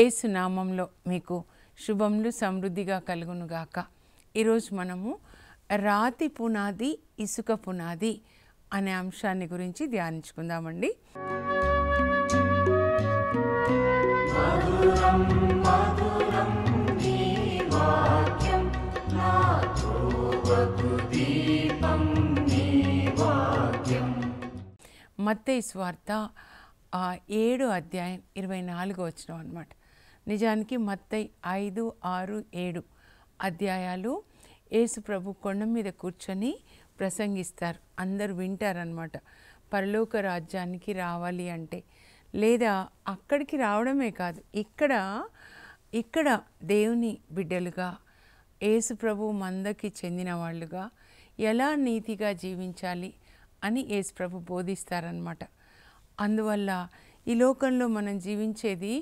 ఏసునామంలో మీకు శుభములు సమృద్ధిగా కలుగునుగాక ఈరోజు మనము రాతి పునాది ఇసుక పునాది అనే అంశాన్ని గురించి ధ్యానించుకుందామండి మత్తే స్వార్థ ఏడు అధ్యాయం ఇరవై నాలుగు వచ్చినాం అనమాట నిజానికి మత్తై ఐదు ఆరు ఏడు అధ్యాయాలు యేసు ప్రభు కొండ మీద కూర్చొని ప్రసంగిస్తారు అందరు వింటారనమాట పరలోక రాజ్యానికి రావాలి అంటే లేదా అక్కడికి రావడమే కాదు ఇక్కడ ఇక్కడ దేవుని బిడ్డలుగా యేసు ప్రభు మందకి చెందిన వాళ్ళుగా ఎలా నీతిగా జీవించాలి అని యేసు ప్రభు బోధిస్తారనమాట అందువల్ల ఈ లోకంలో మనం జీవించేది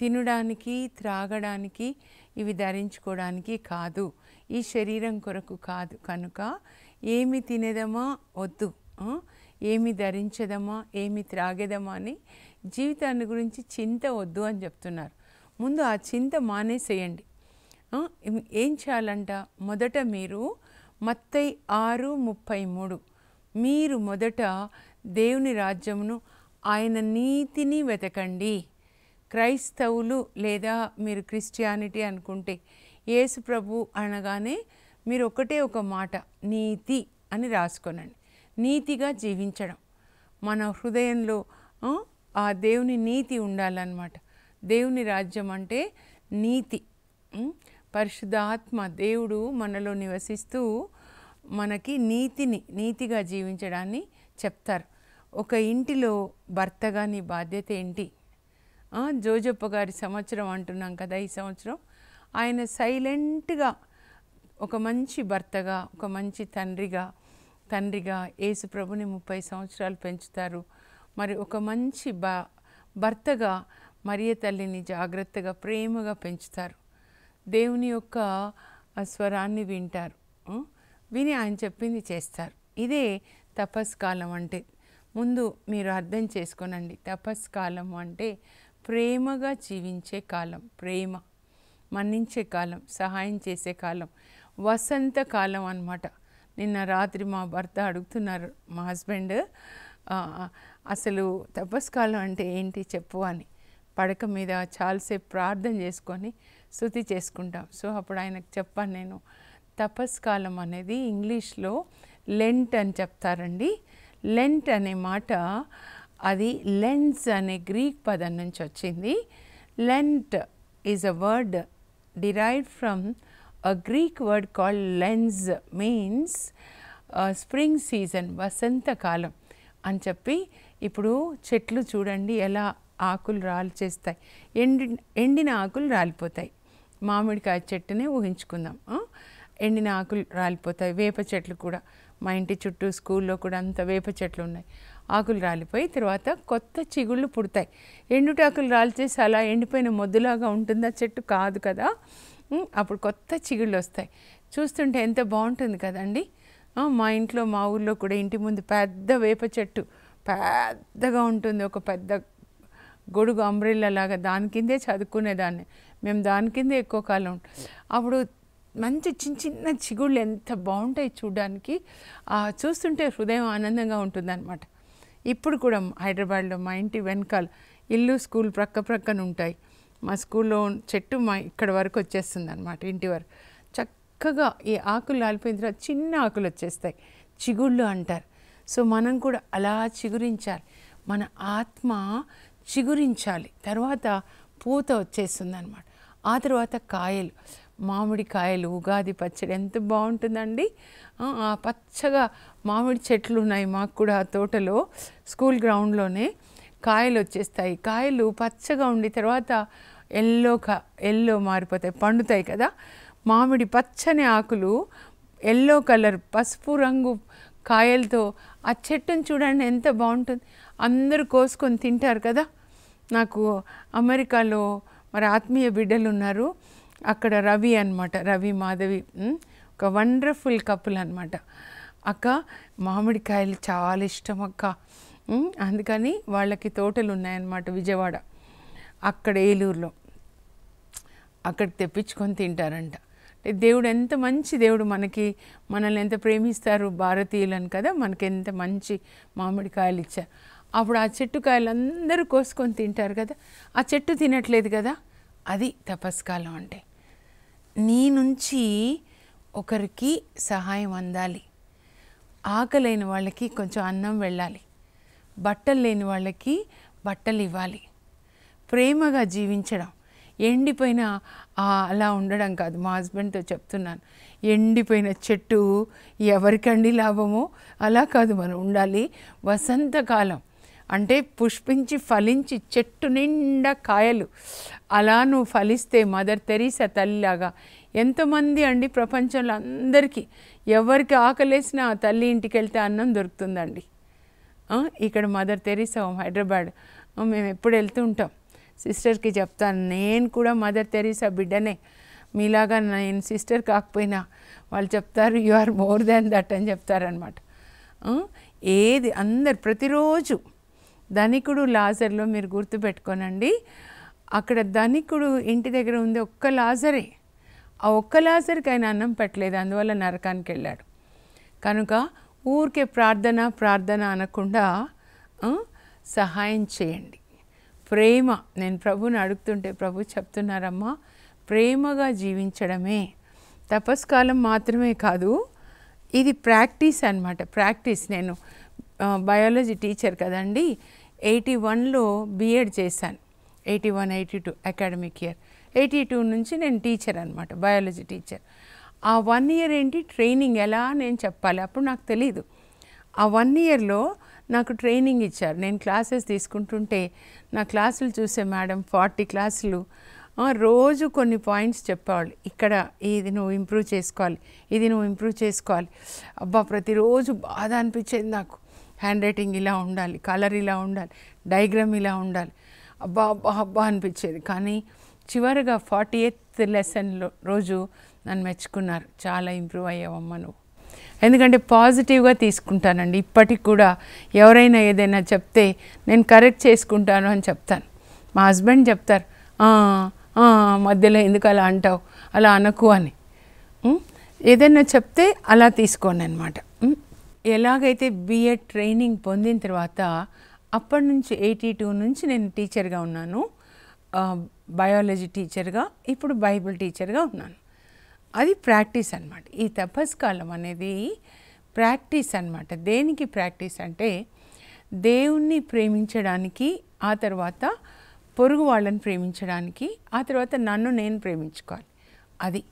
తినడానికి త్రాగడానికి ఇవి ధరించుకోవడానికి కాదు ఈ శరీరం కొరకు కాదు కనుక ఏమి తినేదమా వద్దు ఏమి ధరించదమా ఏమి త్రాగేదమా అని జీవితాన్ని గురించి చింత వద్దు అని చెప్తున్నారు ముందు ఆ చింత మానేసేయండి ఏం చేయాలంట మొదట మీరు మత్తై ఆరు ముప్పై మూడు మీరు మొదట దేవుని రాజ్యమును ఆయన నీతిని వెతకండి క్రైస్తవులు లేదా మీరు క్రిస్టియానిటీ అనుకుంటే యేసు ప్రభు అనగానే మీరు ఒకటే ఒక మాట నీతి అని రాసుకోనండి నీతిగా జీవించడం మన హృదయంలో ఆ దేవుని నీతి ఉండాలన్నమాట దేవుని రాజ్యం అంటే నీతి పరిశుద్ధాత్మ దేవుడు మనలో నివసిస్తూ మనకి నీతిని నీతిగా జీవించడాన్ని చెప్తారు ఒక ఇంటిలో భర్తగా నీ బాధ్యత ఏంటి జోజప్ప గారి సంవత్సరం అంటున్నాం కదా ఈ సంవత్సరం ఆయన సైలెంట్గా ఒక మంచి భర్తగా ఒక మంచి తండ్రిగా తండ్రిగా ప్రభుని ముప్పై సంవత్సరాలు పెంచుతారు మరి ఒక మంచి బ భర్తగా మరియ తల్లిని జాగ్రత్తగా ప్రేమగా పెంచుతారు దేవుని యొక్క స్వరాన్ని వింటారు విని ఆయన చెప్పింది చేస్తారు ఇదే తపస్కాలం అంటే ముందు మీరు అర్థం చేసుకోనండి తపస్కాలం అంటే ప్రేమగా జీవించే కాలం ప్రేమ మన్నించే కాలం సహాయం చేసే కాలం వసంత కాలం అనమాట నిన్న రాత్రి మా భర్త అడుగుతున్నారు మా హస్బెండ్ అసలు తపస్కాలం అంటే ఏంటి చెప్పు అని పడక మీద చాలాసేపు ప్రార్థన చేసుకొని శృతి చేసుకుంటాం సో అప్పుడు ఆయనకు చెప్పాను నేను తపస్కాలం అనేది ఇంగ్లీష్లో లెంట్ అని చెప్తారండి లెంట్ అనే మాట అది లెన్స్ అనే గ్రీక్ పదం నుంచి వచ్చింది Lent is a word derived from a Greek word call lens means spring season వసంతకాలం అని చెప్పి ఇప్పుడు చెట్లు చూడండి ఎలా ఆకులు రాలు చేస్తాయి ఎండి ఎండిన ఆకులు రాలిపోతాయి మామిడికాయ చెట్టునే ఊహించుకుందాం ఎండిన ఆకులు రాలిపోతాయి వేప చెట్లు కూడా మా ఇంటి చుట్టూ స్కూల్లో కూడా అంత వేప చెట్లు ఉన్నాయి ఆకులు రాలిపోయి తర్వాత కొత్త చిగుళ్ళు పుడతాయి ఎండుటాకులు రాల్చేసి అలా ఎండిపోయిన మొద్దులాగా ఉంటుందా చెట్టు కాదు కదా అప్పుడు కొత్త చిగుళ్ళు వస్తాయి చూస్తుంటే ఎంత బాగుంటుంది కదండి మా ఇంట్లో మా ఊళ్ళో కూడా ఇంటి ముందు పెద్ద వేప చెట్టు పెద్దగా ఉంటుంది ఒక పెద్ద గొడుగు అంబ్రెల్లా లాగా దాని కిందే చదువుకునేదాన్ని మేము దాని కిందే ఎక్కువ కాలం అప్పుడు మంచి చిన్న చిన్న చిగుళ్ళు ఎంత బాగుంటాయి చూడడానికి చూస్తుంటే హృదయం ఆనందంగా ఉంటుందన్నమాట ఇప్పుడు కూడా హైదరాబాద్లో మా ఇంటి వెనకాల ఇల్లు స్కూల్ ప్రక్క ప్రక్కన ఉంటాయి మా స్కూల్లో చెట్టు మా ఇక్కడ వరకు వచ్చేస్తుంది అనమాట ఇంటి వరకు చక్కగా ఈ ఆకులు ఆలిపోయిన తర్వాత చిన్న ఆకులు వచ్చేస్తాయి చిగుళ్ళు అంటారు సో మనం కూడా అలా చిగురించాలి మన ఆత్మ చిగురించాలి తర్వాత పూత వచ్చేస్తుంది అనమాట ఆ తర్వాత కాయలు మామిడికాయలు ఉగాది పచ్చడి ఎంత బాగుంటుందండి ఆ పచ్చగా మామిడి చెట్లు ఉన్నాయి మాకు కూడా ఆ తోటలో స్కూల్ గ్రౌండ్లోనే కాయలు వచ్చేస్తాయి కాయలు పచ్చగా ఉండి తర్వాత ఎల్లో కా ఎల్లో మారిపోతాయి పండుతాయి కదా మామిడి పచ్చని ఆకులు ఎల్లో కలర్ పసుపు రంగు కాయలతో ఆ చెట్టును చూడండి ఎంత బాగుంటుంది అందరూ కోసుకొని తింటారు కదా నాకు అమెరికాలో మరి ఆత్మీయ బిడ్డలు ఉన్నారు అక్కడ రవి అనమాట రవి మాధవి ఒక వండర్ఫుల్ కపుల్ అనమాట అక్క మామిడికాయలు చాలా ఇష్టం అక్క అందుకని వాళ్ళకి తోటలు ఉన్నాయన్నమాట విజయవాడ అక్కడ ఏలూరులో అక్కడ తెప్పించుకొని తింటారంట దేవుడు ఎంత మంచి దేవుడు మనకి మనల్ని ఎంత ప్రేమిస్తారు భారతీయులని కదా మనకి ఎంత మంచి మామిడికాయలు ఇచ్చారు అప్పుడు ఆ చెట్టు కాయలు అందరూ కోసుకొని తింటారు కదా ఆ చెట్టు తినట్లేదు కదా అది తపస్కాలం అంటే నీ నుంచి ఒకరికి సహాయం అందాలి ఆకలైన వాళ్ళకి కొంచెం అన్నం వెళ్ళాలి బట్టలు లేని వాళ్ళకి బట్టలు ఇవ్వాలి ప్రేమగా జీవించడం ఎండిపోయిన అలా ఉండడం కాదు మా హస్బెండ్తో చెప్తున్నాను ఎండిపోయిన చెట్టు ఎవరికండి లాభమో అలా కాదు మనం ఉండాలి వసంతకాలం అంటే పుష్పించి ఫలించి చెట్టు నిండా కాయలు అలా నువ్వు ఫలిస్తే మదర్ తెరీసా తల్లిలాగా ఎంతమంది అండి ప్రపంచంలో అందరికీ ఎవరికి ఆకలేసినా తల్లి ఇంటికి వెళ్తే అన్నం దొరుకుతుందండి ఇక్కడ మదర్ తెరీసా హైదరాబాద్ మేము ఎప్పుడు వెళ్తూ ఉంటాం సిస్టర్కి చెప్తాను నేను కూడా మదర్ తెరీసా బిడ్డనే మీలాగా నేను సిస్టర్ కాకపోయినా వాళ్ళు చెప్తారు you are more than that అని చెప్తారనమాట ఏది అందరు ప్రతిరోజు ధనికుడు లాజర్లో మీరు గుర్తుపెట్టుకోనండి అక్కడ ధనికుడు ఇంటి దగ్గర ఉంది ఒక్క లాజరే ఆ ఒక్క లాజర్కి ఆయన అన్నం పెట్టలేదు అందువల్ల నరకానికి వెళ్ళాడు కనుక ఊరికే ప్రార్థన ప్రార్థన అనకుండా సహాయం చేయండి ప్రేమ నేను ప్రభుని అడుగుతుంటే ప్రభు చెప్తున్నారమ్మా ప్రేమగా జీవించడమే తపస్కాలం మాత్రమే కాదు ఇది ప్రాక్టీస్ అనమాట ప్రాక్టీస్ నేను బయాలజీ టీచర్ కదండి ఎయిటీ వన్లో బీఎడ్ చేశాను eighty one eighty two academic year eighty two నుంచి నేను టీచర్ అనమాట బయాలజీ టీచర్ ఆ వన్ ఇయర్ ఏంటి ట్రైనింగ్ ఎలా నేను చెప్పాలి అప్పుడు నాకు తెలీదు ఆ వన్ ఇయర్లో నాకు ట్రైనింగ్ ఇచ్చారు నేను క్లాసెస్ తీసుకుంటుంటే నా క్లాసులు చూసే మేడం ఫార్టీ క్లాసులు రోజు కొన్ని పాయింట్స్ చెప్పేవాళ్ళు ఇక్కడ ఇది నువ్వు ఇంప్రూవ్ చేసుకోవాలి ఇది నువ్వు ఇంప్రూవ్ చేసుకోవాలి అబ్బా ప్రతిరోజు బాధ అనిపించేది నాకు హ్యాండ్ రైటింగ్ ఇలా ఉండాలి కలర్ ఇలా ఉండాలి డైగ్రామ్ ఇలా ఉండాలి అబ్బా అబ్బా అబ్బా అనిపించేది కానీ చివరిగా ఫార్టీ ఎయిత్ లెసన్లో రోజు నన్ను మెచ్చుకున్నారు చాలా ఇంప్రూవ్ అయ్యావమ్మా నువ్వు ఎందుకంటే పాజిటివ్గా తీసుకుంటానండి ఇప్పటికి కూడా ఎవరైనా ఏదైనా చెప్తే నేను కరెక్ట్ చేసుకుంటాను అని చెప్తాను మా హస్బెండ్ చెప్తారు మధ్యలో ఎందుకు అలా అంటావు అలా అనకు అని ఏదైనా చెప్తే అలా తీసుకోండి అనమాట ఎలాగైతే బిఎడ్ ట్రైనింగ్ పొందిన తర్వాత అప్పటి నుంచి ఎయిటీ టూ నుంచి నేను టీచర్గా ఉన్నాను బయాలజీ టీచర్గా ఇప్పుడు బైబిల్ టీచర్గా ఉన్నాను అది ప్రాక్టీస్ అనమాట ఈ తపస్కాలం అనేది ప్రాక్టీస్ అనమాట దేనికి ప్రాక్టీస్ అంటే దేవుణ్ణి ప్రేమించడానికి ఆ తర్వాత పొరుగు వాళ్ళని ప్రేమించడానికి ఆ తర్వాత నన్ను నేను ప్రేమించుకోవాలి అది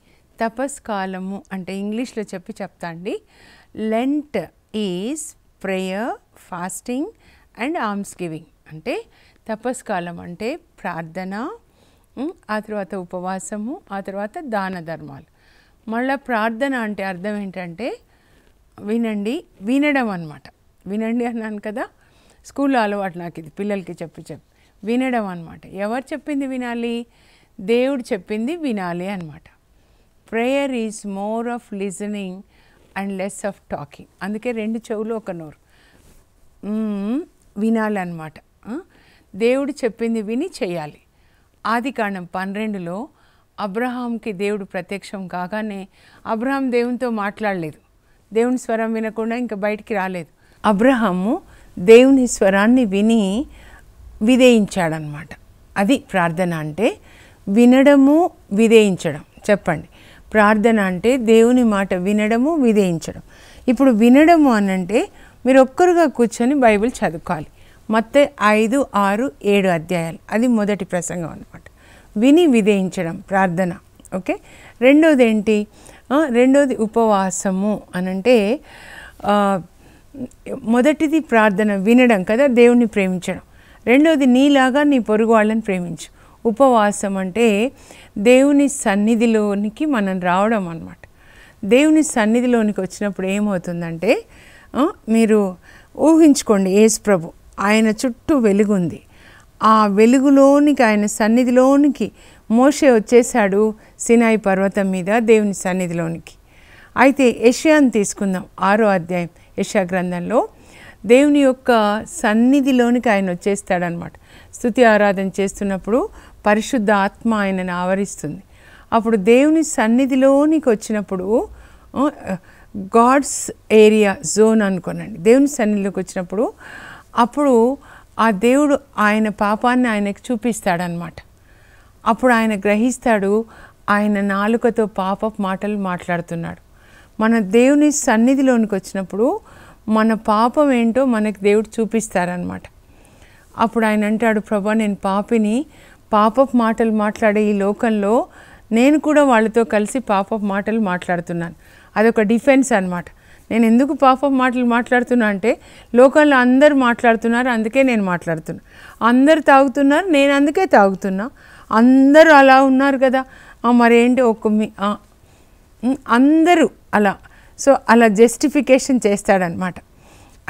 తపస్కాలము అంటే ఇంగ్లీష్లో చెప్పి చెప్తా అండి Lent is prayer fasting and alms giving అంటే తపస్కాలం అంటే ప్రార్థన ఆ తర్వాత ఉపవాసము ఆ తర్వాత దాన ధర్మాలు మళ్ళీ ప్రార్థన అంటే అర్థం ఏంటంటే వినండి వినడం అనమాట వినండి అన్నాను కదా స్కూల్లో అలవాటు నాకు ఇది పిల్లలకి చెప్పి చెప్పి వినడం అనమాట ఎవరు చెప్పింది వినాలి దేవుడు చెప్పింది వినాలి అనమాట prayer is more of listening and less of talking అందుకే రెండు చెవులు ఒక నోరు వినాలన్నమాట దేవుడు చెప్పింది విని చేయాలి ఆది కాండం పన్నెండులో అబ్రహాంకి దేవుడు ప్రత్యక్షం కాగానే అబ్రహాం దేవునితో మాట్లాడలేదు దేవుని స్వరం వినకుండా ఇంకా బయటికి రాలేదు అబ్రహాము దేవుని స్వరాన్ని విని విధేయించాడనమాట అది ప్రార్థన అంటే వినడము విధేయించడం చెప్పండి ప్రార్థన అంటే దేవుని మాట వినడము విధేయించడం ఇప్పుడు వినడము అనంటే మీరు ఒక్కరుగా కూర్చొని బైబిల్ చదువుకోవాలి మొత్తం ఐదు ఆరు ఏడు అధ్యాయాలు అది మొదటి ప్రసంగం అనమాట విని విధేయించడం ప్రార్థన ఓకే రెండోది ఏంటి రెండోది ఉపవాసము అనంటే మొదటిది ప్రార్థన వినడం కదా దేవుణ్ణి ప్రేమించడం రెండోది నీలాగా నీ పొరుగు వాళ్ళని ప్రేమించు ఉపవాసం అంటే దేవుని సన్నిధిలోనికి మనం రావడం అనమాట దేవుని సన్నిధిలోనికి వచ్చినప్పుడు ఏమవుతుందంటే మీరు ఊహించుకోండి యేసుప్రభు ప్రభు ఆయన చుట్టూ వెలుగుంది ఆ వెలుగులోనికి ఆయన సన్నిధిలోనికి మోషే వచ్చేసాడు సినాయి పర్వతం మీద దేవుని సన్నిధిలోనికి అయితే యషయాని తీసుకుందాం ఆరో అధ్యాయం యషా గ్రంథంలో దేవుని యొక్క సన్నిధిలోనికి ఆయన వచ్చేస్తాడనమాట స్థుతి ఆరాధన చేస్తున్నప్పుడు పరిశుద్ధ ఆత్మ ఆయనను ఆవరిస్తుంది అప్పుడు దేవుని సన్నిధిలోనికి వచ్చినప్పుడు గాడ్స్ ఏరియా జోన్ అనుకోనండి దేవుని సన్నిధిలోకి వచ్చినప్పుడు అప్పుడు ఆ దేవుడు ఆయన పాపాన్ని ఆయనకు చూపిస్తాడనమాట అప్పుడు ఆయన గ్రహిస్తాడు ఆయన నాలుకతో పాప మాటలు మాట్లాడుతున్నాడు మన దేవుని సన్నిధిలోనికి వచ్చినప్పుడు మన పాపం ఏంటో మనకు దేవుడు చూపిస్తారనమాట అప్పుడు ఆయన అంటాడు ప్రభా నేను పాపిని పాపప్ మాటలు మాట్లాడే ఈ లోకంలో నేను కూడా వాళ్ళతో కలిసి పాపప్ మాటలు మాట్లాడుతున్నాను అదొక డిఫెన్స్ అనమాట నేను ఎందుకు పాపం మాటలు మాట్లాడుతున్నా అంటే లోకంలో అందరు మాట్లాడుతున్నారు అందుకే నేను మాట్లాడుతున్నా అందరు తాగుతున్నారు నేను అందుకే తాగుతున్నా అందరూ అలా ఉన్నారు కదా మరేంటి ఒక మీ అందరూ అలా సో అలా జస్టిఫికేషన్ చేస్తాడనమాట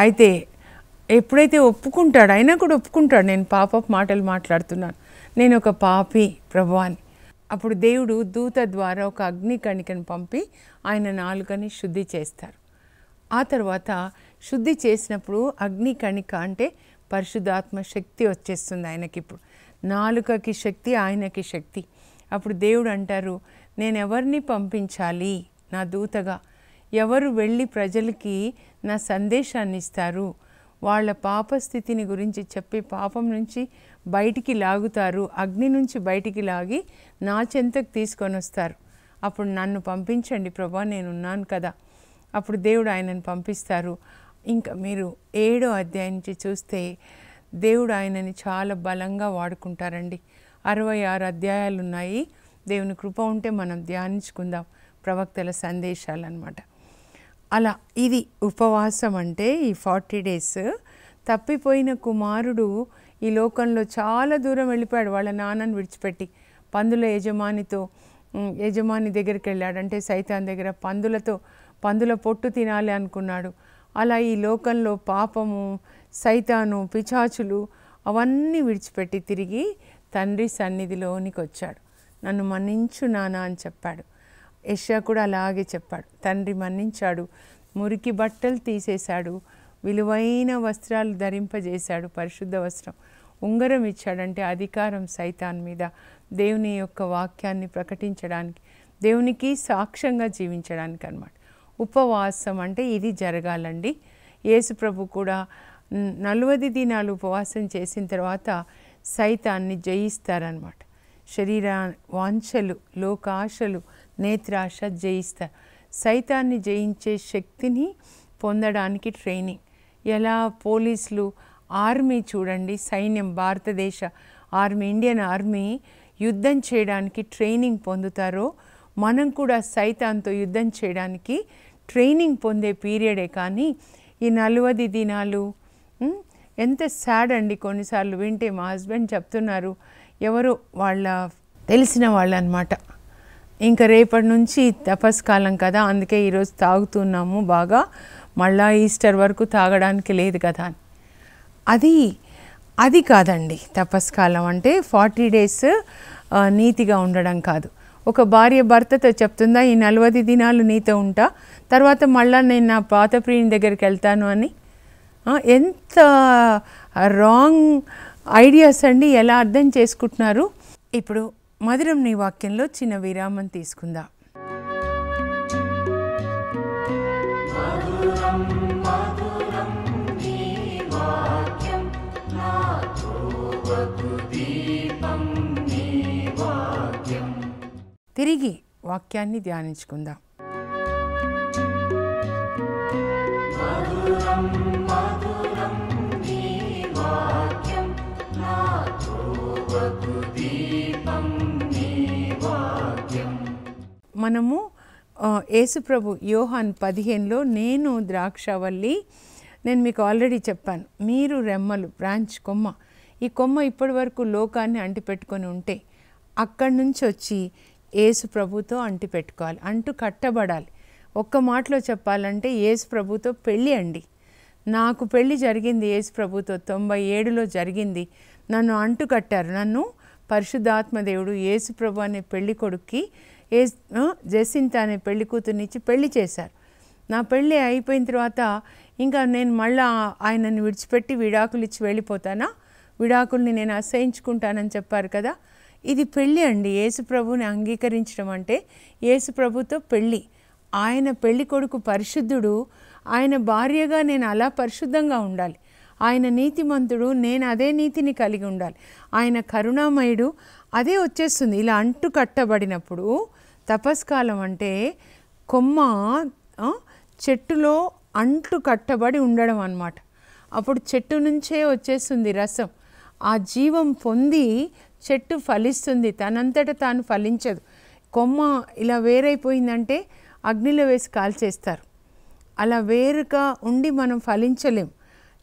అయితే ఎప్పుడైతే ఒప్పుకుంటాడు అయినా కూడా ఒప్పుకుంటాడు నేను పాపపు మాటలు మాట్లాడుతున్నాను నేను ఒక పాపి ప్రభు అని అప్పుడు దేవుడు దూత ద్వారా ఒక అగ్ని కణికను పంపి ఆయన నాలుకని శుద్ధి చేస్తారు ఆ తర్వాత శుద్ధి చేసినప్పుడు అగ్ని కణిక అంటే పరిశుద్ధాత్మ శక్తి వచ్చేస్తుంది ఆయనకి ఇప్పుడు నాలుకకి శక్తి ఆయనకి శక్తి అప్పుడు దేవుడు అంటారు నేను ఎవరిని పంపించాలి నా దూతగా ఎవరు వెళ్ళి ప్రజలకి నా సందేశాన్ని ఇస్తారు వాళ్ళ పాప స్థితిని గురించి చెప్పి పాపం నుంచి బయటికి లాగుతారు అగ్ని నుంచి బయటికి లాగి నా చెంతకు తీసుకొని వస్తారు అప్పుడు నన్ను పంపించండి ప్రభా నేనున్నాను కదా అప్పుడు దేవుడు ఆయనను పంపిస్తారు ఇంకా మీరు ఏడో అధ్యాయం నుంచి చూస్తే దేవుడు ఆయనని చాలా బలంగా వాడుకుంటారండి అరవై ఆరు అధ్యాయాలు ఉన్నాయి దేవుని కృప ఉంటే మనం ధ్యానించుకుందాం ప్రవక్తల సందేశాలు అనమాట అలా ఇది ఉపవాసం అంటే ఈ ఫార్టీ డేస్ తప్పిపోయిన కుమారుడు ఈ లోకంలో చాలా దూరం వెళ్ళిపోయాడు వాళ్ళ నాన్నను విడిచిపెట్టి పందుల యజమానితో యజమాని దగ్గరికి వెళ్ళాడు అంటే సైతాన్ దగ్గర పందులతో పందుల పొట్టు తినాలి అనుకున్నాడు అలా ఈ లోకంలో పాపము సైతాను పిచాచులు అవన్నీ విడిచిపెట్టి తిరిగి తండ్రి సన్నిధిలోనికి వచ్చాడు నన్ను మన్నించు నానా అని చెప్పాడు యష్యా కూడా అలాగే చెప్పాడు తండ్రి మన్నించాడు మురికి బట్టలు తీసేశాడు విలువైన వస్త్రాలు ధరింపజేశాడు పరిశుద్ధ వస్త్రం ఉంగరం ఇచ్చాడంటే అధికారం సైతాన్ మీద దేవుని యొక్క వాక్యాన్ని ప్రకటించడానికి దేవునికి సాక్ష్యంగా జీవించడానికి అనమాట ఉపవాసం అంటే ఇది జరగాలండి యేసుప్రభు కూడా నలవది దినాలు ఉపవాసం చేసిన తర్వాత సైతాన్ని జయిస్తారనమాట శరీర వాంఛలు లోకాశలు నేత్రాశ జయిస్తారు సైతాన్ని జయించే శక్తిని పొందడానికి ట్రైనింగ్ ఎలా పోలీసులు ఆర్మీ చూడండి సైన్యం భారతదేశ ఆర్మీ ఇండియన్ ఆర్మీ యుద్ధం చేయడానికి ట్రైనింగ్ పొందుతారో మనం కూడా సైతాన్తో యుద్ధం చేయడానికి ట్రైనింగ్ పొందే పీరియడే కానీ ఈ నలవది దినాలు ఎంత సాడ్ అండి కొన్నిసార్లు వింటే మా హస్బెండ్ చెప్తున్నారు ఎవరు వాళ్ళ తెలిసిన వాళ్ళు అనమాట ఇంకా రేపటి నుంచి తపస్కాలం కదా అందుకే ఈరోజు తాగుతున్నాము బాగా మళ్ళా ఈస్టర్ వరకు తాగడానికి లేదు కదా అది అది కాదండి తపస్కాలం అంటే ఫార్టీ డేస్ నీతిగా ఉండడం కాదు ఒక భార్య భర్తతో చెప్తుందా ఈ నలభై దినాలు నీతో ఉంటా తర్వాత మళ్ళీ నేను నా పాత ప్రియుని దగ్గరికి వెళ్తాను అని ఎంత రాంగ్ ఐడియాస్ అండి ఎలా అర్థం చేసుకుంటున్నారు ఇప్పుడు మధురం నీ వాక్యంలో చిన్న విరామం తీసుకుందా తిరిగి వాక్యాన్ని ధ్యానించుకుందాం మనము యేసుప్రభు యోహాన్ పదిహేనులో నేను ద్రాక్షవల్లి నేను మీకు ఆల్రెడీ చెప్పాను మీరు రెమ్మలు బ్రాంచ్ కొమ్మ ఈ కొమ్మ ఇప్పటి వరకు లోకాన్ని అంటిపెట్టుకొని ఉంటే అక్కడి నుంచి వచ్చి ఏసు ప్రభుతో అంటి పెట్టుకోవాలి అంటూ కట్టబడాలి ఒక్క మాటలో చెప్పాలంటే ఏసు ప్రభుతో పెళ్ళి అండి నాకు పెళ్ళి జరిగింది ఏసు ప్రభుతో తొంభై ఏడులో జరిగింది నన్ను అంటు కట్టారు నన్ను పరిశుద్ధాత్మదేవుడు ఏసు ప్రభు అనే పెళ్లి కొడుక్కి ఏ జసింత అనే పెళ్లి కూతురునిచ్చి పెళ్లి చేశారు నా పెళ్ళి అయిపోయిన తర్వాత ఇంకా నేను మళ్ళా ఆయనను విడిచిపెట్టి విడాకులు ఇచ్చి వెళ్ళిపోతానా విడాకుల్ని నేను అసహించుకుంటానని చెప్పారు కదా ఇది పెళ్ళి అండి ప్రభుని అంగీకరించడం అంటే ప్రభుతో పెళ్ళి ఆయన పెళ్ళి కొడుకు పరిశుద్ధుడు ఆయన భార్యగా నేను అలా పరిశుద్ధంగా ఉండాలి ఆయన నీతిమంతుడు నేను అదే నీతిని కలిగి ఉండాలి ఆయన కరుణామయుడు అదే వచ్చేస్తుంది ఇలా అంటు కట్టబడినప్పుడు తపస్కాలం అంటే కొమ్మ చెట్టులో అంటు కట్టబడి ఉండడం అనమాట అప్పుడు చెట్టు నుంచే వచ్చేస్తుంది రసం ఆ జీవం పొంది చెట్టు ఫలిస్తుంది తనంతట తాను ఫలించదు కొమ్మ ఇలా వేరైపోయిందంటే అగ్నిలో వేసి కాల్చేస్తారు అలా వేరుగా ఉండి మనం ఫలించలేం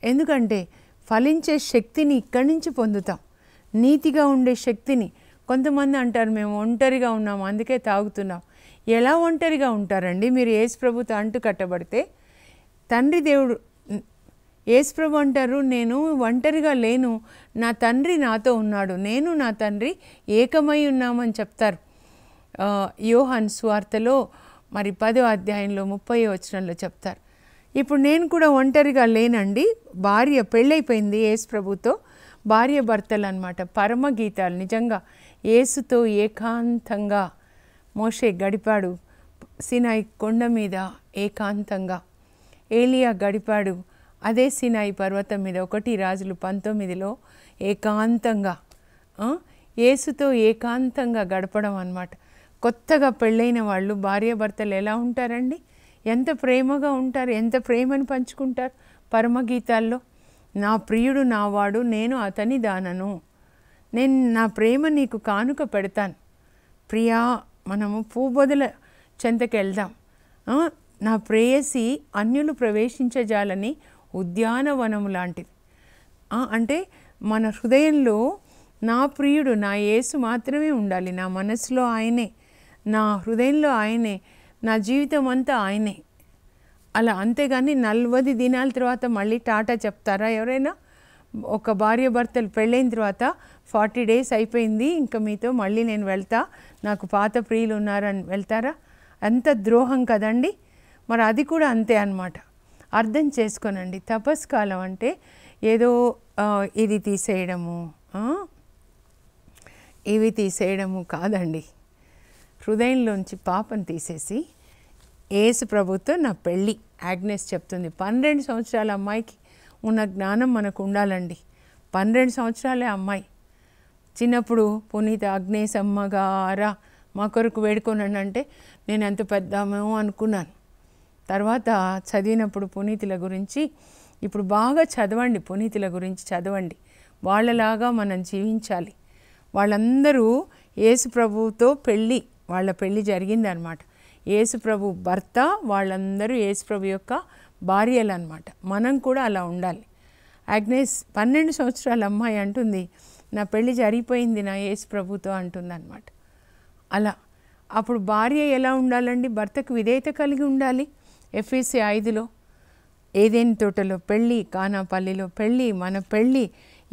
ఎందుకంటే ఫలించే శక్తిని ఇక్కడి నుంచి పొందుతాం నీతిగా ఉండే శక్తిని కొంతమంది అంటారు మేము ఒంటరిగా ఉన్నాం అందుకే తాగుతున్నాం ఎలా ఒంటరిగా ఉంటారండి మీరు ఏసు ప్రభుత్వం అంటు కట్టబడితే తండ్రి దేవుడు యేసుప్రభు అంటారు నేను ఒంటరిగా లేను నా తండ్రి నాతో ఉన్నాడు నేను నా తండ్రి ఏకమై ఉన్నామని చెప్తారు యోహన్ స్వార్తలో మరి పదో అధ్యాయంలో ముప్పై వచనంలో చెప్తారు ఇప్పుడు నేను కూడా ఒంటరిగా లేనండి భార్య పెళ్ళైపోయింది యేసు ప్రభుతో భార్య భర్తలు అనమాట పరమ గీతాలు నిజంగా ఏసుతో ఏకాంతంగా మోషే గడిపాడు సినాయి కొండ మీద ఏకాంతంగా ఏలియా గడిపాడు అదే సినాయి పర్వతం మీద ఒకటి రాజులు పంతొమ్మిదిలో ఏకాంతంగా ఏసుతో ఏకాంతంగా గడపడం అనమాట కొత్తగా పెళ్ళైన వాళ్ళు భార్యాభర్తలు ఎలా ఉంటారండి ఎంత ప్రేమగా ఉంటారు ఎంత ప్రేమను పంచుకుంటారు పరమగీతాల్లో నా ప్రియుడు నావాడు నేను అతని దానను నేను నా ప్రేమ నీకు కానుక పెడతాను ప్రియా మనము పూబొదల చెంతకెళ్దాం నా ప్రేయసి అన్యులు ప్రవేశించజాలని ఉద్యానవనం లాంటిది అంటే మన హృదయంలో నా ప్రియుడు నా యేసు మాత్రమే ఉండాలి నా మనసులో ఆయనే నా హృదయంలో ఆయనే నా జీవితం అంతా ఆయనే అలా అంతేగాని నలభై దినాల తర్వాత మళ్ళీ టాటా చెప్తారా ఎవరైనా ఒక భార్య భర్తలు పెళ్ళైన తర్వాత ఫార్టీ డేస్ అయిపోయింది ఇంకా మీతో మళ్ళీ నేను వెళ్తా నాకు పాత ప్రియులు ఉన్నారని వెళ్తారా అంత ద్రోహం కదండి మరి అది కూడా అంతే అనమాట అర్థం చేసుకోనండి తపస్కాలం కాలం అంటే ఏదో ఇది తీసేయడము ఇవి తీసేయడము కాదండి హృదయంలోంచి పాపం తీసేసి ఏసు ప్రభుత్వం నా పెళ్ళి యాగ్నెస్ చెప్తుంది పన్నెండు సంవత్సరాల అమ్మాయికి ఉన్న జ్ఞానం మనకు ఉండాలండి పన్నెండు సంవత్సరాలే అమ్మాయి చిన్నప్పుడు పునీత అగ్నేశమ్మగారా మా కొరకు వేడుకోనండి అంటే నేను ఎంత పెద్దమో అనుకున్నాను తర్వాత చదివినప్పుడు పునీతుల గురించి ఇప్పుడు బాగా చదవండి పునీతుల గురించి చదవండి వాళ్ళలాగా మనం జీవించాలి వాళ్ళందరూ యేసు ప్రభువుతో పెళ్ళి వాళ్ళ పెళ్ళి జరిగిందనమాట యేసు ప్రభు భర్త వాళ్ళందరూ యేసు ప్రభు యొక్క భార్యలు అనమాట మనం కూడా అలా ఉండాలి అగ్నేస్ పన్నెండు సంవత్సరాల అమ్మాయి అంటుంది నా పెళ్ళి జరిగిపోయింది నా యేసు ప్రభుతో అనమాట అలా అప్పుడు భార్య ఎలా ఉండాలండి భర్తకు విధేయత కలిగి ఉండాలి ఎఫ్ఈసి ఐదులో ఏదేని తోటలో పెళ్ళి కానాపల్లిలో పెళ్ళి మన పెళ్ళి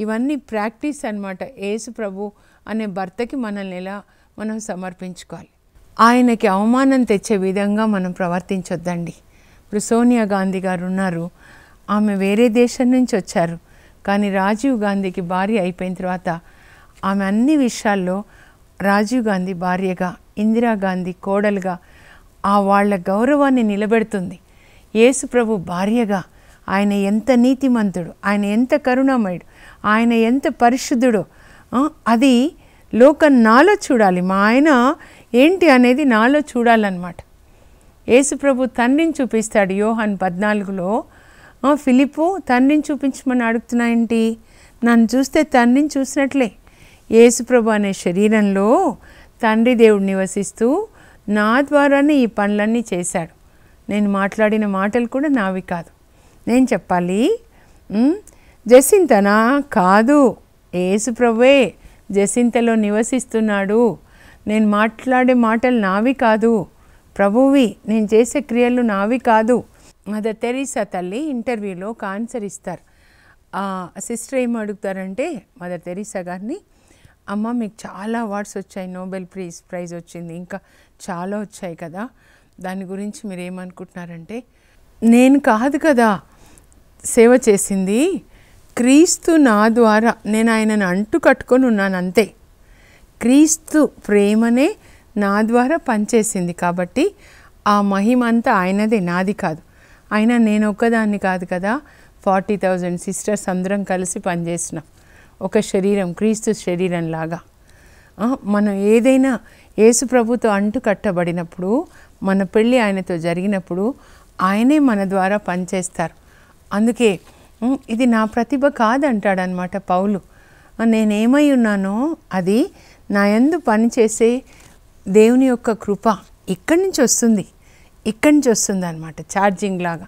ఇవన్నీ ప్రాక్టీస్ అనమాట యేసు ప్రభు అనే భర్తకి మనల్ని ఎలా మనం సమర్పించుకోవాలి ఆయనకి అవమానం తెచ్చే విధంగా మనం ప్రవర్తించొద్దండి ఇప్పుడు సోనియా గాంధీ గారు ఉన్నారు ఆమె వేరే దేశం నుంచి వచ్చారు కానీ రాజీవ్ గాంధీకి భార్య అయిపోయిన తర్వాత ఆమె అన్ని విషయాల్లో రాజీవ్ గాంధీ భార్యగా ఇందిరాగాంధీ కోడలుగా ఆ వాళ్ళ గౌరవాన్ని నిలబెడుతుంది యేసుప్రభు భార్యగా ఆయన ఎంత నీతిమంతుడు ఆయన ఎంత కరుణామయుడు ఆయన ఎంత పరిశుద్ధుడో అది లోకం నాలో చూడాలి మా ఆయన ఏంటి అనేది నాలో చూడాలన్నమాట యేసుప్రభు తండ్రిని చూపిస్తాడు యోహాన్ పద్నాలుగులో ఫిలిపు తండ్రిని చూపించమని అడుగుతున్నా ఏంటి నన్ను చూస్తే తండ్రిని చూసినట్లే యేసుప్రభు అనే శరీరంలో తండ్రి దేవుడు నివసిస్తూ నా ద్వారానే ఈ పనులన్నీ చేశాడు నేను మాట్లాడిన మాటలు కూడా నావి కాదు నేను చెప్పాలి జసింతనా కాదు ఏసు ప్రవ్వే జసింతలో నివసిస్తున్నాడు నేను మాట్లాడే మాటలు నావి కాదు ప్రభువి నేను చేసే క్రియలు నావి కాదు మదర్ తెరీసా తల్లి ఇంటర్వ్యూలో ఒక ఆన్సర్ ఇస్తారు సిస్టర్ ఏం అడుగుతారంటే మదర్ తెరీసా గారిని అమ్మ మీకు చాలా అవార్డ్స్ వచ్చాయి నోబెల్ ప్రైజ్ ప్రైజ్ వచ్చింది ఇంకా చాలా వచ్చాయి కదా దాని గురించి మీరు ఏమనుకుంటున్నారంటే నేను కాదు కదా సేవ చేసింది క్రీస్తు నా ద్వారా నేను ఆయనను అంటు కట్టుకొని ఉన్నాను అంతే క్రీస్తు ప్రేమనే నా ద్వారా పనిచేసింది కాబట్టి ఆ మహిమ అంతా ఆయనదే నాది కాదు ఆయన నేను ఒక్కదాన్ని కాదు కదా ఫార్టీ థౌజండ్ సిస్టర్స్ అందరం కలిసి పనిచేసినాం ఒక శరీరం క్రీస్తు శరీరం లాగా మనం ఏదైనా యేసు ప్రభుతో అంటు కట్టబడినప్పుడు మన పెళ్ళి ఆయనతో జరిగినప్పుడు ఆయనే మన ద్వారా పనిచేస్తారు అందుకే ఇది నా ప్రతిభ కాదంటాడనమాట పౌలు నేనేమై ఉన్నానో అది నా యందు పనిచేసే దేవుని యొక్క కృప ఇక్కడి నుంచి వస్తుంది ఇక్కడి నుంచి వస్తుంది అనమాట ఛార్జింగ్ లాగా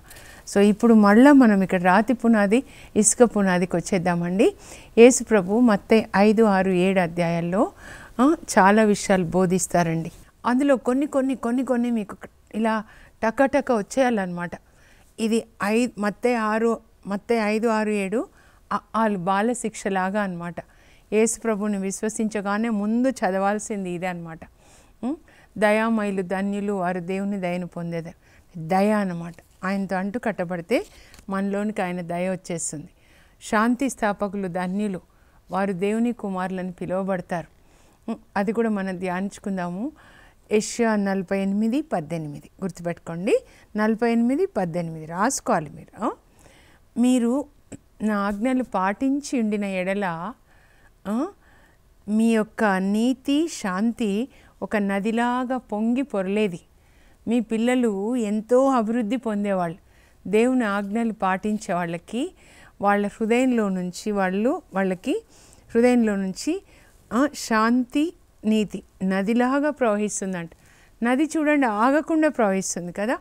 సో ఇప్పుడు మళ్ళీ మనం ఇక్కడ రాతి పునాది ఇసుక పునాదికి వచ్చేద్దామండి యేసుప్రభు మత్తే ఐదు ఆరు ఏడు అధ్యాయాల్లో చాలా విషయాలు బోధిస్తారండి అందులో కొన్ని కొన్ని కొన్ని కొన్ని మీకు ఇలా టకటక వచ్చేయాలన్నమాట ఇది ఐ మత్తే ఆరు మత్తే ఐదు ఆరు ఏడు వాళ్ళు బాల అనమాట యేసుప్రభుని విశ్వసించగానే ముందు చదవాల్సింది ఇదే అనమాట దయామైలు ధన్యులు వారు దేవుని దయను పొందేదారు దయ అనమాట ఆయనతో అంటూ కట్టబడితే మనలోనికి ఆయన దయ వచ్చేస్తుంది శాంతి స్థాపకులు ధన్యులు వారు దేవుని కుమారులను పిలువబడతారు అది కూడా మనం ధ్యానించుకుందాము ఏషియా నలభై ఎనిమిది పద్దెనిమిది గుర్తుపెట్టుకోండి నలభై ఎనిమిది పద్దెనిమిది రాసుకోవాలి మీరు మీరు నా ఆజ్ఞలు పాటించి ఉండిన ఎడల మీ యొక్క నీతి శాంతి ఒక నదిలాగా పొంగి పొరలేది మీ పిల్లలు ఎంతో అభివృద్ధి పొందేవాళ్ళు దేవుని ఆజ్ఞలు పాటించే వాళ్ళకి వాళ్ళ హృదయంలో నుంచి వాళ్ళు వాళ్ళకి హృదయంలో నుంచి శాంతి నీతి నదిలాగా ప్రవహిస్తుంది అంట నది చూడండి ఆగకుండా ప్రవహిస్తుంది కదా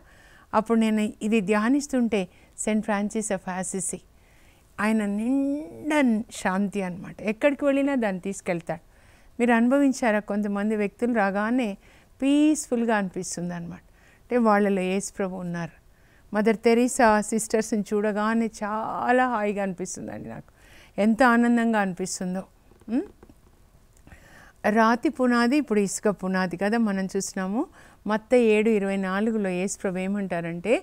అప్పుడు నేను ఇది ధ్యానిస్తుంటే సెయింట్ ఫ్రాన్సిస్ ఆఫ్ ఆసిసి ఆయన నిండా శాంతి అనమాట ఎక్కడికి వెళ్ళినా దాన్ని తీసుకెళ్తాడు మీరు అనుభవించారా కొంతమంది వ్యక్తులు రాగానే పీస్ఫుల్గా అనిపిస్తుంది అనమాట అంటే వాళ్ళలో యేసు ప్రభు ఉన్నారు మదర్ తెరీసా సిస్టర్స్ని చూడగానే చాలా హాయిగా అనిపిస్తుందండి నాకు ఎంత ఆనందంగా అనిపిస్తుందో రాతి పునాది ఇప్పుడు ఇసుక పునాది కదా మనం చూసినాము మత్త ఏడు ఇరవై నాలుగులో ఏసుప్రభు ఏమంటారంటే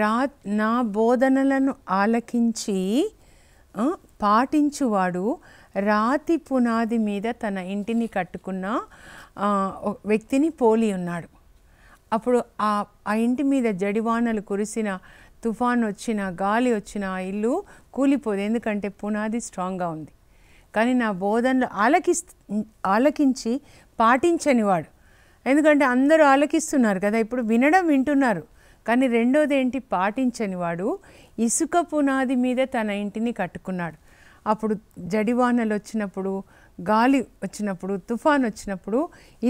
రా నా బోధనలను ఆలకించి పాటించువాడు రాతి పునాది మీద తన ఇంటిని కట్టుకున్న వ్యక్తిని పోలి ఉన్నాడు అప్పుడు ఆ ఆ ఇంటి మీద జడివానలు కురిసిన తుఫాన్ వచ్చిన గాలి వచ్చిన ఇల్లు కూలిపోదు ఎందుకంటే పునాది స్ట్రాంగ్గా ఉంది కానీ నా బోధనలు ఆలకి ఆలకించి పాటించనివాడు ఎందుకంటే అందరూ ఆలకిస్తున్నారు కదా ఇప్పుడు వినడం వింటున్నారు కానీ రెండోది ఏంటి పాటించనివాడు ఇసుక పునాది మీద తన ఇంటిని కట్టుకున్నాడు అప్పుడు జడివానలు వచ్చినప్పుడు గాలి వచ్చినప్పుడు తుఫాన్ వచ్చినప్పుడు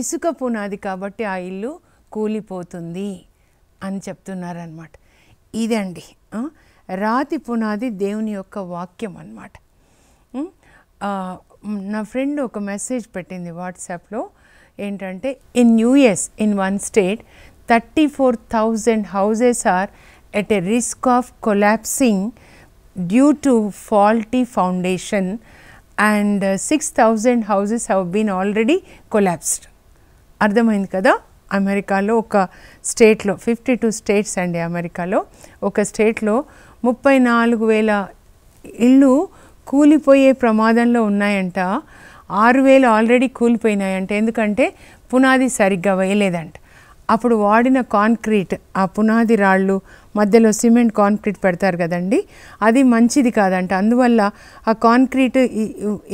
ఇసుక పునాది కాబట్టి ఆ ఇల్లు కూలిపోతుంది అని చెప్తున్నారనమాట ఇదండి రాతి పునాది దేవుని యొక్క వాక్యం అనమాట నా ఫ్రెండ్ ఒక మెసేజ్ పెట్టింది వాట్సాప్లో ఏంటంటే in US in one state thirty four thousand houses are at a risk of collapsing due to faulty foundation and six thousand houses have been already collapsed అర్థమైంది కదా అమెరికాలో ఒక స్టేట్లో ఫిఫ్టీ టూ స్టేట్స్ అండి అమెరికాలో ఒక స్టేట్లో ముప్పై నాలుగు వేల ఇళ్ళు కూలిపోయే ప్రమాదంలో ఉన్నాయంట ఆరు వేలు ఆల్రెడీ కూలిపోయినాయంట ఎందుకంటే పునాది సరిగ్గా వేయలేదంట అప్పుడు వాడిన కాంక్రీట్ ఆ పునాది రాళ్ళు మధ్యలో సిమెంట్ కాంక్రీట్ పెడతారు కదండి అది మంచిది కాదంట అందువల్ల ఆ కాంక్రీట్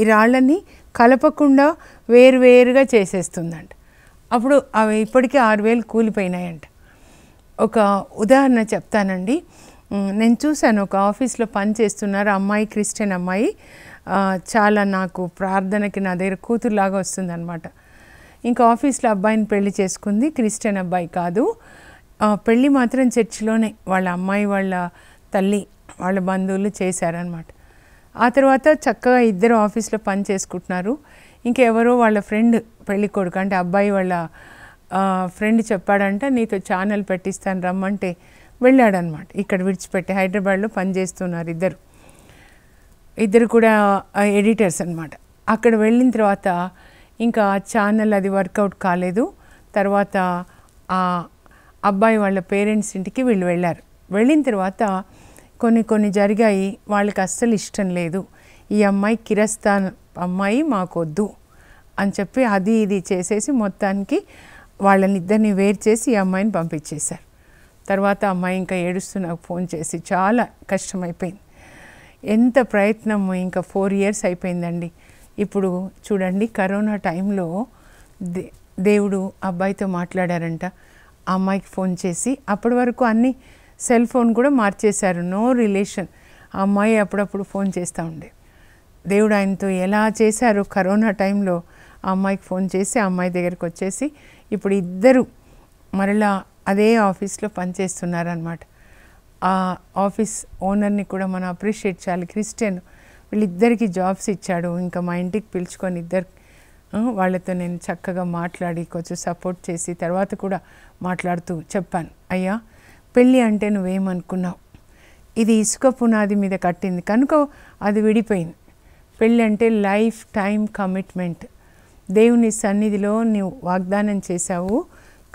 ఈ రాళ్ళని కలపకుండా వేరువేరుగా చేసేస్తుందంట అప్పుడు అవి ఇప్పటికే ఆరు వేలు కూలిపోయినాయంట ఒక ఉదాహరణ చెప్తానండి నేను చూశాను ఒక ఆఫీస్లో పని చేస్తున్నారు అమ్మాయి క్రిస్టియన్ అమ్మాయి చాలా నాకు ప్రార్థనకి నా దగ్గర కూతురులాగా వస్తుంది అనమాట ఇంకా ఆఫీస్లో అబ్బాయిని పెళ్లి చేసుకుంది క్రిస్టియన్ అబ్బాయి కాదు పెళ్ళి మాత్రం చర్చిలోనే వాళ్ళ అమ్మాయి వాళ్ళ తల్లి వాళ్ళ బంధువులు చేశారనమాట ఆ తర్వాత చక్కగా ఇద్దరు ఆఫీస్లో పని చేసుకుంటున్నారు ఇంకెవరో వాళ్ళ ఫ్రెండ్ పెళ్ళి కొడుకు అంటే అబ్బాయి వాళ్ళ ఫ్రెండ్ చెప్పాడంట నీతో ఛానల్ పెట్టిస్తాను రమ్మంటే వెళ్ళాడనమాట ఇక్కడ విడిచిపెట్టి హైదరాబాద్లో పనిచేస్తున్నారు ఇద్దరు ఇద్దరు కూడా ఎడిటర్స్ అనమాట అక్కడ వెళ్ళిన తర్వాత ఇంకా ఛానల్ అది వర్కౌట్ కాలేదు తర్వాత ఆ అబ్బాయి వాళ్ళ పేరెంట్స్ ఇంటికి వీళ్ళు వెళ్ళారు వెళ్ళిన తర్వాత కొన్ని కొన్ని జరిగాయి వాళ్ళకి అస్సలు ఇష్టం లేదు ఈ అమ్మాయి కిరస్తాన్ అమ్మాయి మాకొద్దు అని చెప్పి అది ఇది చేసేసి మొత్తానికి వాళ్ళని ఇద్దరిని వేరు చేసి ఈ అమ్మాయిని పంపించేశారు తర్వాత అమ్మాయి ఇంకా ఏడుస్తూ నాకు ఫోన్ చేసి చాలా కష్టమైపోయింది ఎంత ప్రయత్నం ఇంకా ఫోర్ ఇయర్స్ అయిపోయిందండి ఇప్పుడు చూడండి కరోనా టైంలో దే దేవుడు అబ్బాయితో మాట్లాడారంట అమ్మాయికి ఫోన్ చేసి అప్పటి వరకు అన్నీ సెల్ ఫోన్ కూడా మార్చేశారు నో రిలేషన్ అమ్మాయి అప్పుడప్పుడు ఫోన్ చేస్తూ ఉండే దేవుడు ఆయనతో ఎలా చేశారు కరోనా టైంలో అమ్మాయికి ఫోన్ చేసి అమ్మాయి దగ్గరికి వచ్చేసి ఇప్పుడు ఇద్దరు మరలా అదే ఆఫీస్లో పనిచేస్తున్నారనమాట ఆ ఆఫీస్ ఓనర్ని కూడా మనం అప్రిషియేట్ చేయాలి క్రిస్టియన్ వీళ్ళిద్దరికి జాబ్స్ ఇచ్చాడు ఇంకా మా ఇంటికి పిలుచుకొని ఇద్దరు వాళ్ళతో నేను చక్కగా మాట్లాడి కొంచెం సపోర్ట్ చేసి తర్వాత కూడా మాట్లాడుతూ చెప్పాను అయ్యా పెళ్ళి అంటే నువ్వేమనుకున్నావు ఇది ఇసుక పునాది మీద కట్టింది కనుక అది విడిపోయింది పెళ్ళి అంటే లైఫ్ టైం కమిట్మెంట్ దేవుని సన్నిధిలో నువ్వు వాగ్దానం చేశావు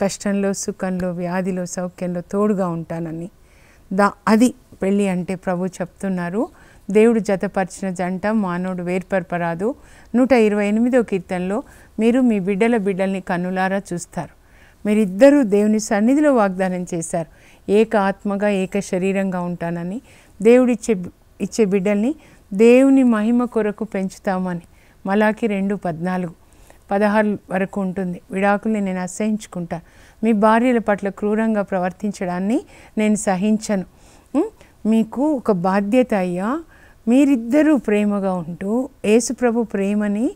కష్టంలో సుఖంలో వ్యాధిలో సౌఖ్యంలో తోడుగా ఉంటానని దా అది పెళ్ళి అంటే ప్రభు చెప్తున్నారు దేవుడు జతపరిచిన జంట మానవుడు వేర్పరపరాదు నూట ఇరవై ఎనిమిదో కీర్తనలో మీరు మీ బిడ్డల బిడ్డల్ని కన్నులారా చూస్తారు మీరిద్దరూ దేవుని సన్నిధిలో వాగ్దానం చేశారు ఏక ఆత్మగా ఏక శరీరంగా ఉంటానని దేవుడిచ్చే ఇచ్చే బిడ్డల్ని దేవుని మహిమ కొరకు పెంచుతామని మలాకి రెండు పద్నాలుగు పదహారు వరకు ఉంటుంది విడాకుల్ని నేను అసహించుకుంటా మీ భార్యల పట్ల క్రూరంగా ప్రవర్తించడాన్ని నేను సహించను మీకు ఒక బాధ్యత అయ్యా మీరిద్దరూ ప్రేమగా ఉంటూ యేసుప్రభు ప్రేమని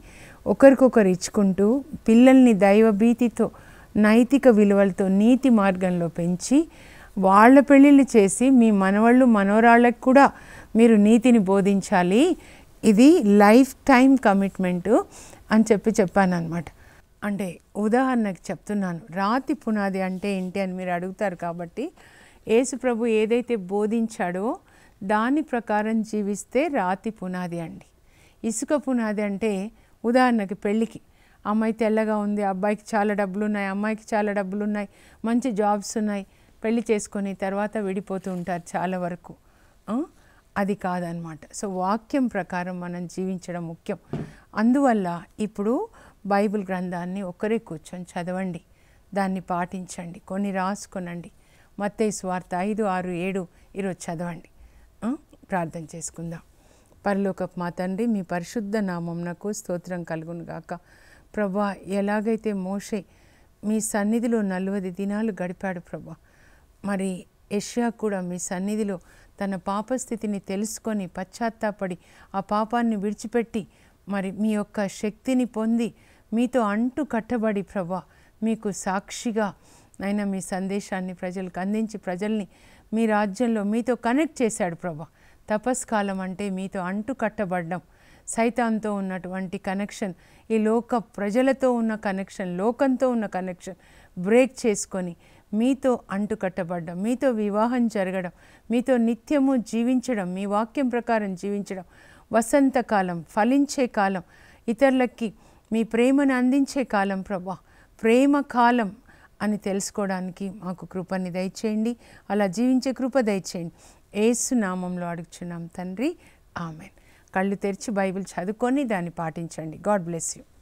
ఒకరికొకరు ఇచ్చుకుంటూ పిల్లల్ని దైవభీతితో నైతిక విలువలతో నీతి మార్గంలో పెంచి వాళ్ళ పెళ్ళిళ్ళు చేసి మీ మనవళ్ళు మనవరాళ్ళకు కూడా మీరు నీతిని బోధించాలి ఇది లైఫ్ టైం కమిట్మెంటు అని చెప్పి చెప్పాను అనమాట అంటే ఉదాహరణకి చెప్తున్నాను రాతి పునాది అంటే ఏంటి అని మీరు అడుగుతారు కాబట్టి యేసు ప్రభు ఏదైతే బోధించాడో దాని ప్రకారం జీవిస్తే రాతి పునాది అండి ఇసుక పునాది అంటే ఉదాహరణకి పెళ్ళికి అమ్మాయి తెల్లగా ఉంది అబ్బాయికి చాలా డబ్బులు ఉన్నాయి అమ్మాయికి చాలా డబ్బులు ఉన్నాయి మంచి జాబ్స్ ఉన్నాయి పెళ్లి చేసుకొని తర్వాత విడిపోతూ ఉంటారు చాలా వరకు అది కాదనమాట సో వాక్యం ప్రకారం మనం జీవించడం ముఖ్యం అందువల్ల ఇప్పుడు బైబిల్ గ్రంథాన్ని ఒకరే కూర్చొని చదవండి దాన్ని పాటించండి కొన్ని రాసుకొనండి మత్తే స్వార్థ ఐదు ఆరు ఏడు ఈరోజు చదవండి ప్రార్థన చేసుకుందాం పరలోక మా తండ్రి మీ పరిశుద్ధ నామంనకు స్తోత్రం కలుగును గాక ప్రభా ఎలాగైతే మోషే మీ సన్నిధిలో నలభై దినాలు గడిపాడు ప్రభా మరి యష్యా కూడా మీ సన్నిధిలో తన పాపస్థితిని తెలుసుకొని పశ్చాత్తాపడి ఆ పాపాన్ని విడిచిపెట్టి మరి మీ యొక్క శక్తిని పొంది మీతో అంటు కట్టబడి ప్రభా మీకు సాక్షిగా ఆయన మీ సందేశాన్ని ప్రజలకు అందించి ప్రజల్ని మీ రాజ్యంలో మీతో కనెక్ట్ చేశాడు ప్రభా తపస్కాలం అంటే మీతో అంటు కట్టబడడం సైతాంతో ఉన్నటువంటి కనెక్షన్ ఈ లోక ప్రజలతో ఉన్న కనెక్షన్ లోకంతో ఉన్న కనెక్షన్ బ్రేక్ చేసుకొని మీతో అంటుకట్టబడడం మీతో వివాహం జరగడం మీతో నిత్యము జీవించడం మీ వాక్యం ప్రకారం జీవించడం వసంతకాలం ఫలించే కాలం ఇతరులకి మీ ప్రేమను అందించే కాలం ప్రభా ప్రేమ కాలం అని తెలుసుకోవడానికి మాకు కృపని దయచేయండి అలా జీవించే కృప దయచేయండి ఏసు నామంలో అడుగుచున్నాం తండ్రి ఆమెన్ కళ్ళు తెరిచి బైబిల్ చదువుకొని దాన్ని పాటించండి గాడ్ బ్లెస్ యూ